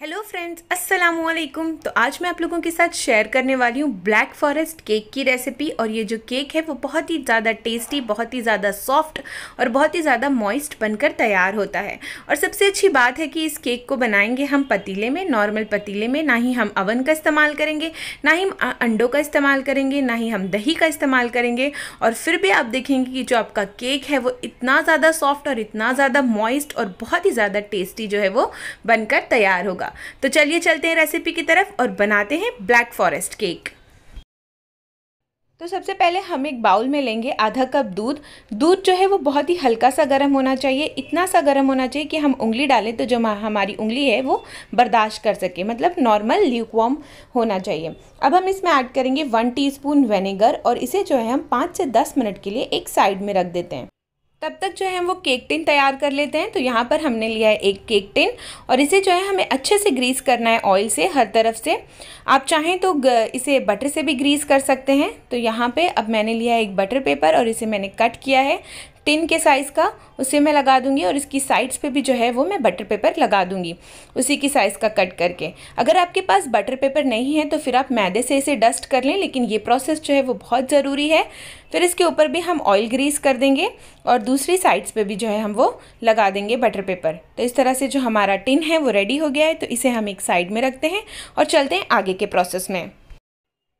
hello friends अस्सलाम वालेकुम तो आज मैं आप लोगों के साथ शेयर करने वाली हूँ ब्लैक फॉरेस्ट केक की रेसिपी और ये जो केक है वो बहुत ही ज़्यादा टेस्टी बहुत ही ज़्यादा सॉफ्ट और बहुत ही ज़्यादा मॉइस्ट बनकर तैयार होता है और सबसे अच्छी बात है कि इस केक को बनाएंगे हम पतीले में नॉर्मल पतीले में ना ही हम अवन का इस्तेमाल करेंगे ना ही अंडों का इस्तेमाल करेंगे ना ही हम दही का इस्तेमाल करेंगे और फिर भी आप देखेंगे कि जो आपका केक है वो इतना ज़्यादा सॉफ्ट और इतना ज़्यादा मॉइस्ट और बहुत ही ज़्यादा टेस्टी जो है वो बनकर तैयार होगा होगा तो चलिए चलते हैं रेसिपी की तरफ और बनाते हैं ब्लैक फॉरेस्ट केक तो सबसे पहले हम एक बाउल में लेंगे आधा कप दूध दूध जो है वो बहुत ही हल्का सा गर्म होना चाहिए इतना सा गर्म होना चाहिए कि हम उंगली डालें तो जो हमारी उंगली है वो बर्दाश्त कर सके मतलब नॉर्मल ल्यूकवॉम होना चाहिए अब हम इसमें ऐड करेंगे वन टीस्पून वेनेगर और इसे जो है हम पाँच से दस मिनट के लिए एक साइड में रख देते हैं तब तक जो है हम वो केक टिन तैयार कर लेते हैं तो यहाँ पर हमने लिया है एक केक टिन और इसे जो है हमें अच्छे से ग्रीस करना है ऑयल से हर तरफ से आप चाहें तो इसे बटर से भी ग्रीस कर सकते हैं तो यहाँ पे अब मैंने लिया है एक बटर पेपर और इसे मैंने कट किया है टिन के साइज़ का उसे मैं लगा दूंगी और इसकी साइड्स पे भी जो है वो मैं बटर पेपर लगा दूंगी उसी की साइज़ का कट करके अगर आपके पास बटर पेपर नहीं है तो फिर आप मैदे से इसे डस्ट कर लें लेकिन ये प्रोसेस जो है वो बहुत ज़रूरी है फिर इसके ऊपर भी हम ऑयल ग्रीस कर देंगे और दूसरी साइड्स पे भी जो है हम वो लगा देंगे बटर पेपर तो इस तरह से जो हमारा टिन है वो रेडी हो गया है तो इसे हम एक साइड में रखते हैं और चलते हैं आगे के प्रोसेस में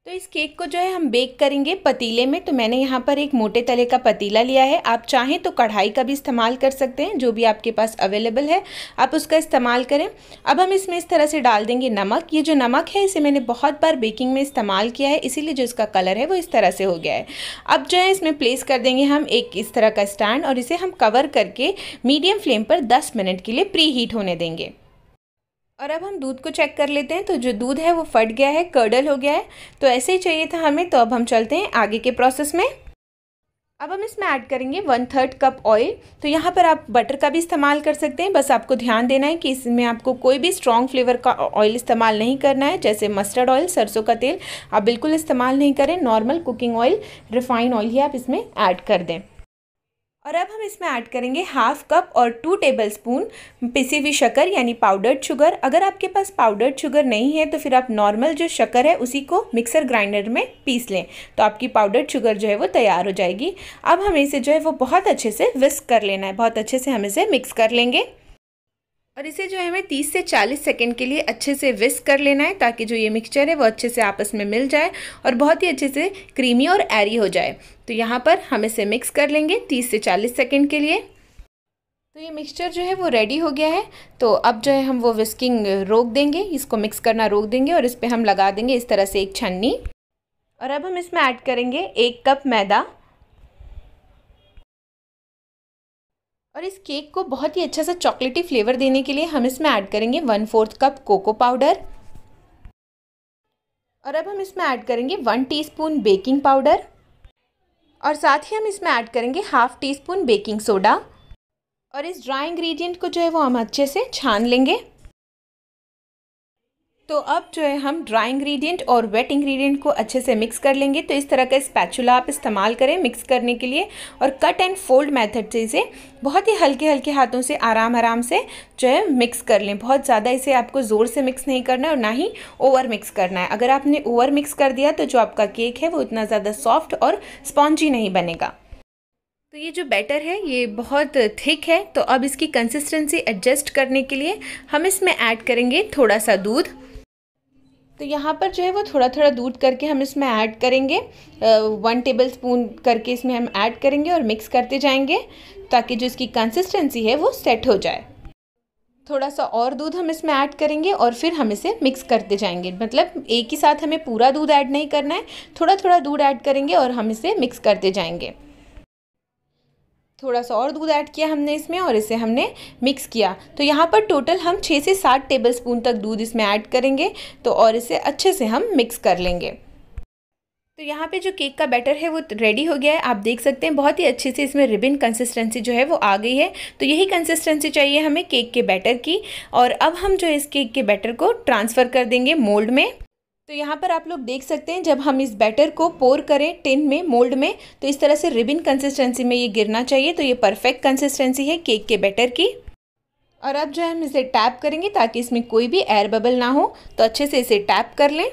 तो इस केक को जो है हम बेक करेंगे पतीले में तो मैंने यहाँ पर एक मोटे तले का पतीला लिया है आप चाहें तो कढ़ाई का भी इस्तेमाल कर सकते हैं जो भी आपके पास अवेलेबल है आप उसका इस्तेमाल करें अब हम इसमें इस तरह से डाल देंगे नमक ये जो नमक है इसे मैंने बहुत बार बेकिंग में इस्तेमाल किया है इसीलिए जो इसका कलर है वो इस तरह से हो गया है अब जो है इसमें प्लेस कर देंगे हम एक इस तरह का स्टैंड और इसे हम कवर करके मीडियम फ्लेम पर दस मिनट के लिए प्री हीट होने देंगे और अब हम दूध को चेक कर लेते हैं तो जो दूध है वो फट गया है कर्डल हो गया है तो ऐसे ही चाहिए था हमें तो अब हम चलते हैं आगे के प्रोसेस में अब हम इसमें ऐड करेंगे वन थर्ड कप ऑयल तो यहाँ पर आप बटर का भी इस्तेमाल कर सकते हैं बस आपको ध्यान देना है कि इसमें आपको कोई भी स्ट्रॉन्ग फ्लेवर का ऑयल इस्तेमाल नहीं करना है जैसे मस्टर्ड ऑयल सरसों का तेल आप बिल्कुल इस्तेमाल नहीं करें normal cooking oil refined oil ही आप इसमें ऐड कर दें और अब हम इसमें ऐड करेंगे हाफ कप और टू टेबल स्पून पिसी हुई शक्कर यानी पाउडर्ड शुगर अगर आपके पास पाउडर्ड शुगर नहीं है तो फिर आप नॉर्मल जो शक्कर है उसी को मिक्सर ग्राइंडर में पीस लें तो आपकी पाउडर्ड शुगर जो है वो तैयार हो जाएगी अब हमें इसे जो है वो बहुत अच्छे से विस्क कर लेना है बहुत अच्छे से हम इसे मिक्स कर लेंगे और इसे जो है हमें 30 से 40 सेकंड के लिए अच्छे से विस्क कर लेना है ताकि जो ये मिक्सचर है वो अच्छे से आपस में मिल जाए और बहुत ही अच्छे से क्रीमी और एरी हो जाए तो यहाँ पर हम इसे मिक्स कर लेंगे 30 से 40 सेकंड के लिए तो ये मिक्सचर जो है वो रेडी हो गया है तो अब जो है हम वो विस्किंग रोक देंगे इसको मिक्स करना रोक देंगे और इस पर हम लगा देंगे इस तरह से एक छन्नी और अब हम इसमें ऐड करेंगे एक कप मैदा और इस केक को बहुत ही अच्छा सा चॉकलेटी फ्लेवर देने के लिए हम इसमें ऐड करेंगे one fourth cup cocoa powder और अब हम इसमें ऐड करेंगे वन टीस्पून बेकिंग पाउडर और साथ ही हम इसमें ऐड करेंगे half teaspoon baking soda और इस ड्राई इंग्रेडिएंट को जो है वो हम अच्छे से छान लेंगे तो अब जो है हम ड्राई इंग्रेडिएंट और वेट इंग्रेडिएंट को अच्छे से मिक्स कर लेंगे तो इस तरह का स्पैचुला आप इस्तेमाल करें मिक्स करने के लिए और कट एंड फोल्ड मेथड से इसे बहुत ही हल्के हल्के हाथों से आराम आराम से जो है मिक्स कर लें बहुत ज़्यादा इसे आपको ज़ोर से मिक्स नहीं करना है और ना ही ओवर मिक्स करना है अगर आपने ओवर मिक्स कर दिया तो जो आपका केक है वो इतना ज़्यादा सॉफ्ट और स्पॉन्जी नहीं बनेगा तो ये जो बैटर है ये बहुत थिक है तो अब इसकी कंसिस्टेंसी एडजस्ट करने के लिए हम इसमें ऐड करेंगे थोड़ा सा दूध तो यहाँ पर जो है वो थोड़ा थोड़ा दूध करके हम इसमें ऐड करेंगे वन टेबल स्पून करके इसमें हम ऐड करेंगे और मिक्स करते जाएंगे ताकि जो इसकी कंसिस्टेंसी है वो सेट हो जाए थोड़ा सा और दूध हम इसमें ऐड करेंगे और फिर हम इसे मिक्स करते जाएंगे मतलब एक ही साथ हमें पूरा दूध ऐड नहीं करना है थोड़ा थोड़ा दूध ऐड करेंगे और हम इसे मिक्स करते जाएंगे थोड़ा सा और दूध ऐड किया हमने इसमें और इसे हमने मिक्स किया तो यहाँ पर टोटल हम छः से सात टेबल स्पून तक दूध इसमें ऐड करेंगे तो और इसे अच्छे से हम मिक्स कर लेंगे तो यहाँ पे जो केक का बैटर है वो रेडी हो गया है आप देख सकते हैं बहुत ही अच्छे से इसमें रिबिन कंसिस्टेंसी जो है वो आ गई है तो यही कंसिस्टेंसी चाहिए हमें केक के बैटर की और अब हम जो इस केक के बैटर को ट्रांसफ़र कर देंगे मोल्ड में तो यहाँ पर आप लोग देख सकते हैं जब हम इस बैटर को पोर करें टिन में मोल्ड में तो इस तरह से रिबिन कंसिस्टेंसी में ये गिरना चाहिए तो ये परफेक्ट कंसिस्टेंसी है केक के बैटर की और अब जो है हम इसे टैप करेंगे ताकि इसमें कोई भी एयर बबल ना हो तो अच्छे से इसे टैप कर लें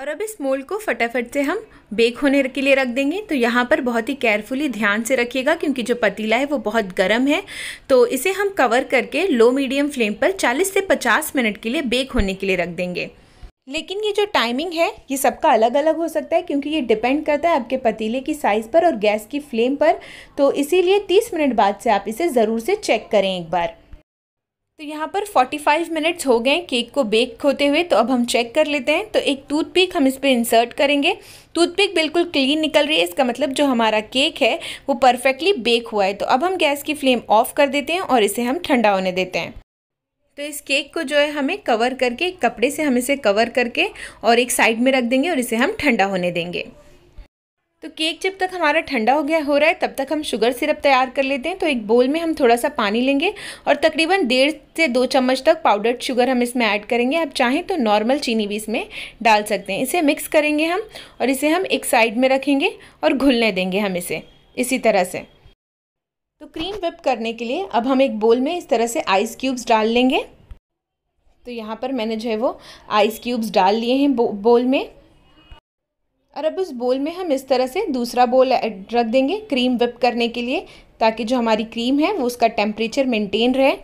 और अब इस मोल्ड को फटाफट से हम बेक होने के लिए रख देंगे तो यहाँ पर बहुत ही केयरफुली ध्यान से रखिएगा क्योंकि जो पतीला है वो बहुत गर्म है तो इसे हम कवर करके लो मीडियम फ्लेम पर 40 से 50 मिनट के लिए बेक होने के लिए रख देंगे लेकिन ये जो टाइमिंग है ये सबका अलग अलग हो सकता है क्योंकि ये डिपेंड करता है आपके पतीले की साइज़ पर और गैस की फ्लेम पर तो इसीलिए तीस मिनट बाद से आप इसे ज़रूर से चेक करें एक बार तो यहाँ पर 45 मिनट्स हो गए केक को बेक होते हुए तो अब हम चेक कर लेते हैं तो एक टूथपिक हम इस पर इंसर्ट करेंगे टूथपिक बिल्कुल क्लीन निकल रही है इसका मतलब जो हमारा केक है वो परफेक्टली बेक हुआ है तो अब हम गैस की फ्लेम ऑफ कर देते हैं और इसे हम ठंडा होने देते हैं तो इस केक को जो है हमें कवर करके एक कपड़े से हम इसे कवर करके और एक साइड में रख देंगे और इसे हम ठंडा होने देंगे तो केक जब तक हमारा ठंडा हो गया हो रहा है तब तक हम शुगर सिरप तैयार कर लेते हैं तो एक बोल में हम थोड़ा सा पानी लेंगे और तकरीबन डेढ़ से दो चम्मच तक पाउडर्ड शुगर हम इसमें ऐड करेंगे आप चाहें तो नॉर्मल चीनी भी इसमें डाल सकते हैं इसे मिक्स करेंगे हम और इसे हम एक साइड में रखेंगे और घुलने देंगे हम इसे इसी तरह से तो क्रीम विप करने के लिए अब हम एक बोल में इस तरह से आइस क्यूब्स डाल लेंगे तो यहाँ पर मैंने जो है वो आइस क्यूब्स डाल लिए हैं बो, बोल में और अब उस बोल में हम इस तरह से दूसरा बोल रख देंगे क्रीम विप करने के लिए ताकि जो हमारी क्रीम है वो उसका टेम्परेचर मेंटेन रहे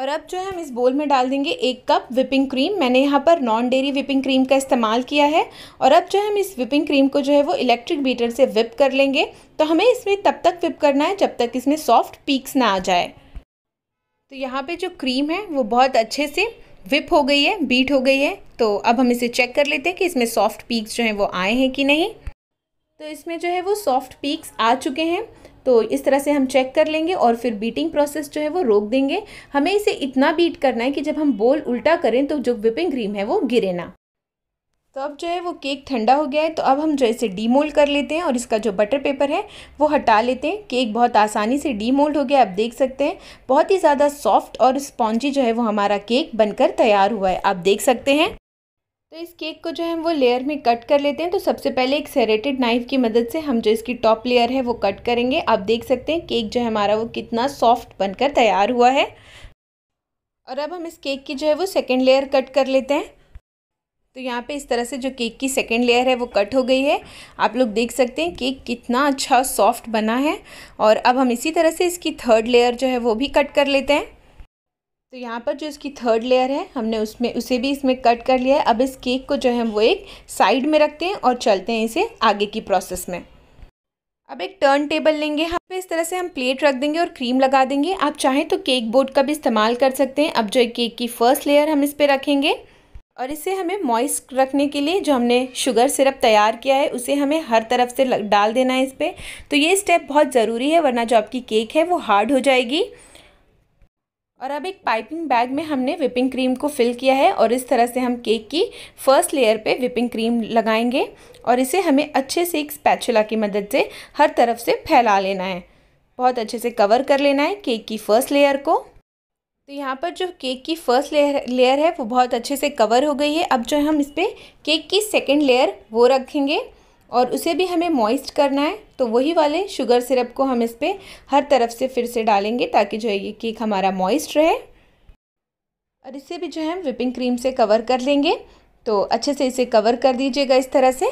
और अब जो है हम इस बोल में डाल देंगे एक कप विपिंग क्रीम मैंने यहाँ पर नॉन डेरी विपिंग क्रीम का इस्तेमाल किया है और अब जो है हम इस विपिंग क्रीम को जो है वो इलेक्ट्रिक बीटर से विप कर लेंगे तो हमें इसमें तब तक विप करना है जब तक इसमें सॉफ्ट पीक्स ना आ जाए तो यहाँ पे जो क्रीम है वो बहुत अच्छे से विप हो गई है बीट हो गई है तो अब हम इसे चेक कर लेते हैं कि इसमें सॉफ्ट पीक्स जो हैं वो आए हैं कि नहीं तो इसमें जो है वो सॉफ्ट पीक्स आ चुके हैं तो इस तरह से हम चेक कर लेंगे और फिर बीटिंग प्रोसेस जो है वो रोक देंगे हमें इसे इतना बीट करना है कि जब हम बोल उल्टा करें तो जो विपिंग क्रीम है वो गिरे ना तो अब जो है वो केक ठंडा हो गया है तो अब हम जो इसे डीमोल्ड कर लेते हैं और इसका जो बटर पेपर है वो हटा लेते हैं केक बहुत आसानी से डीमोल्ड हो गया आप देख सकते हैं बहुत ही ज़्यादा सॉफ्ट और स्पॉन्जी जो है वो हमारा केक बनकर तैयार हुआ है आप देख सकते हैं तो इस केक को जो है हम वो लेयर में कट कर लेते हैं तो सबसे पहले एक सेरेटेड नाइफ़ की मदद से हम जो इसकी टॉप लेयर है वो कट करेंगे आप देख सकते हैं केक जो है हमारा वो कितना सॉफ्ट बनकर तैयार हुआ है और अब हम इस केक की जो है वो सेकेंड लेयर कट कर लेते हैं तो यहाँ पे इस तरह से जो केक की सेकेंड लेयर है वो कट हो गई है आप लोग देख सकते हैं केक कितना अच्छा सॉफ्ट बना है और अब हम इसी तरह से इसकी थर्ड लेयर जो है वो भी कट कर लेते हैं तो यहाँ पर जो इसकी थर्ड लेयर है हमने उसमें उसे भी इसमें कट कर लिया है अब इस केक को जो है वो एक साइड में रखते हैं और चलते हैं इसे आगे की प्रोसेस में अब एक टर्न टेबल लेंगे यहाँ पे इस तरह से हम प्लेट रख देंगे और क्रीम लगा देंगे आप चाहें तो केक बोर्ड का भी इस्तेमाल कर सकते हैं अब जो है केक की फर्स्ट लेयर हम इस पर रखेंगे और इसे हमें मॉइस्ट रखने के लिए जो हमने शुगर सिरप तैयार किया है उसे हमें हर तरफ से डाल देना है इस पर तो ये स्टेप बहुत ज़रूरी है वरना जो आपकी केक है वो हार्ड हो जाएगी और अब एक पाइपिंग बैग में हमने विपिंग क्रीम को फिल किया है और इस तरह से हम केक की फर्स्ट लेयर पे विपिंग क्रीम लगाएंगे और इसे हमें अच्छे से एक स्पैचुला की मदद से हर तरफ से फैला लेना है बहुत अच्छे से कवर कर लेना है केक की फ़र्स्ट लेयर को तो यहाँ पर जो केक की फ़र्स्ट लेयर लेयर है वो बहुत अच्छे से कवर हो गई है अब जो हम इस पर केक की सेकेंड लेयर वो रखेंगे और उसे भी हमें मॉइस्ट करना है तो वही वाले शुगर सिरप को हम इस पर हर तरफ से फिर से डालेंगे ताकि जो है ये केक हमारा मॉइस्ट रहे और इसे भी जो है हम विपिंग क्रीम से कवर कर लेंगे तो अच्छे से इसे कवर कर दीजिएगा इस तरह से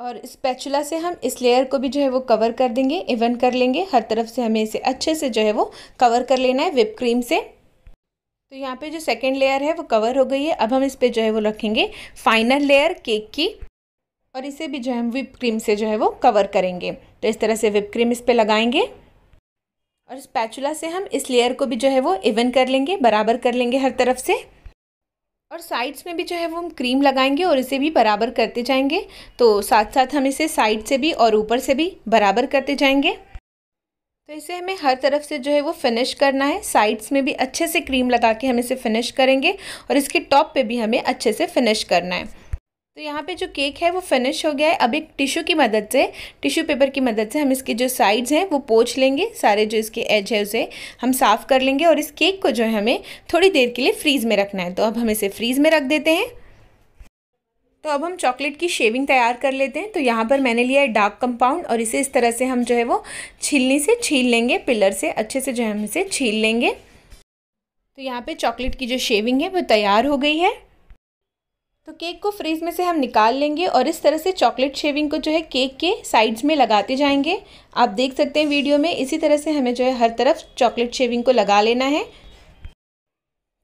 और इस पैचुला से हम इस लेयर को भी जो है वो कवर कर देंगे इवन कर लेंगे हर तरफ से हमें इसे अच्छे से जो है वो कवर कर लेना है विप क्रीम से तो यहाँ पे जो सेकेंड लेयर है वो कवर हो गई है अब हम इस पर जो है वो रखेंगे फाइनल लेयर केक की और इसे भी जो है हम विप क्रीम से जो है वो कवर करेंगे तो इस तरह से विप क्रीम इस पर लगाएंगे और इस पैचुला से हम इस लेयर को भी जो है वो इवन कर लेंगे बराबर कर लेंगे हर तरफ से और साइड्स में भी जो है वो हम क्रीम लगाएंगे और इसे भी बराबर करते जाएंगे तो साथ साथ हम इसे साइड से भी और ऊपर से भी बराबर करते जाएंगे तो इसे हमें हर तरफ से जो है वो फिनिश करना है साइड्स में भी अच्छे से क्रीम लगा के हम इसे फिनिश करेंगे और इसके टॉप पे भी हमें अच्छे से फिनिश करना है तो यहाँ पे जो केक है वो फिनिश हो गया है अब एक टिश्यू की मदद से टिश्यू पेपर की मदद से हम इसके जो साइड्स हैं वो पोछ लेंगे सारे जो इसके एज है उसे हम साफ़ कर लेंगे और इस केक को जो है हमें थोड़ी देर के लिए फ्रीज़ में रखना है तो अब हम इसे फ्रीज़ में रख देते हैं तो अब हम चॉकलेट की शेविंग तैयार कर लेते हैं तो यहाँ पर मैंने लिया है डार्क कंपाउंड और इसे इस तरह से हम जो है वो छिलनी से छील लेंगे पिलर से अच्छे से जो है हम इसे छील लेंगे तो यहाँ पे चॉकलेट की जो शेविंग है वो तैयार हो गई है तो केक को फ्रीज में से हम निकाल लेंगे और इस तरह से चॉकलेट शेविंग को जो है केक के साइड्स में लगाते जाएंगे आप देख सकते हैं वीडियो में इसी तरह से हमें जो है हर तरफ चॉकलेट शेविंग को लगा लेना है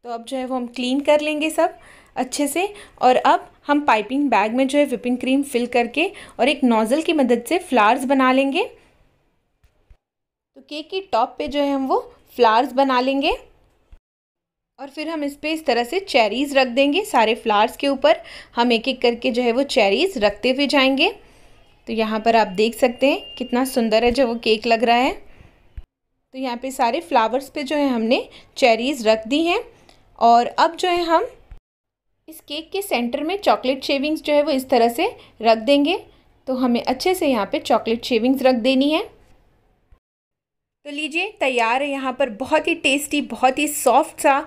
तो अब जो है वो हम क्लीन कर लेंगे सब अच्छे से और अब हम पाइपिंग बैग में जो है विपिंग क्रीम फिल करके और एक नोज़ल की मदद से फ्लावर्स बना लेंगे तो केक के टॉप पे जो है हम वो फ्लावर्स बना लेंगे और फिर हम इस पर इस तरह से चेरीज़ रख देंगे सारे फ्लावर्स के ऊपर हम एक एक करके जो है वो चेरीज़ रखते हुए जाएंगे तो यहाँ पर आप देख सकते हैं कितना सुंदर है जो वो केक लग रहा है तो यहाँ पे सारे फ्लावर्स पे जो है हमने चेरीज़ रख दी हैं और अब जो है हम इस केक के सेंटर में चॉकलेट शेविंग्स जो है वो इस तरह से रख देंगे तो हमें अच्छे से यहाँ पर चॉकलेट शेविंग्स रख देनी है तो लीजिए तैयार है यहाँ पर बहुत ही टेस्टी बहुत ही सॉफ्ट सा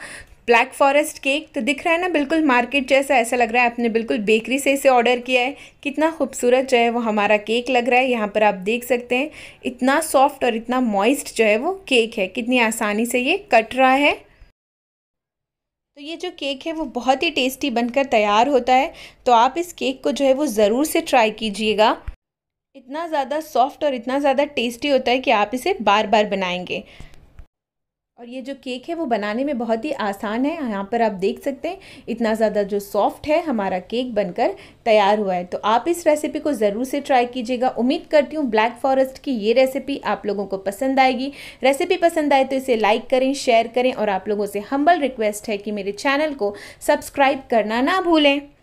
ब्लैक फॉरेस्ट केक तो दिख रहा है ना बिल्कुल मार्केट जैसा ऐसा लग रहा है आपने बिल्कुल बेकरी से इसे ऑर्डर किया है कितना खूबसूरत जो है वो हमारा केक लग रहा है यहाँ पर आप देख सकते हैं इतना सॉफ्ट और इतना मॉइस्ट जो है वो केक है कितनी आसानी से ये कट रहा है तो ये जो केक है वो बहुत ही टेस्टी बनकर तैयार होता है तो आप इस केक को जो है वो ज़रूर से ट्राई कीजिएगा इतना ज़्यादा सॉफ्ट और इतना ज़्यादा टेस्टी होता है कि आप इसे बार बार बनाएंगे और ये जो केक है वो बनाने में बहुत ही आसान है यहाँ पर आप देख सकते हैं इतना ज़्यादा जो सॉफ्ट है हमारा केक बनकर तैयार हुआ है तो आप इस रेसिपी को ज़रूर से ट्राई कीजिएगा उम्मीद करती हूँ ब्लैक फॉरेस्ट की ये रेसिपी आप लोगों को पसंद आएगी रेसिपी पसंद आए तो इसे लाइक करें शेयर करें और आप लोगों से हम्बल रिक्वेस्ट है कि मेरे चैनल को सब्सक्राइब करना ना भूलें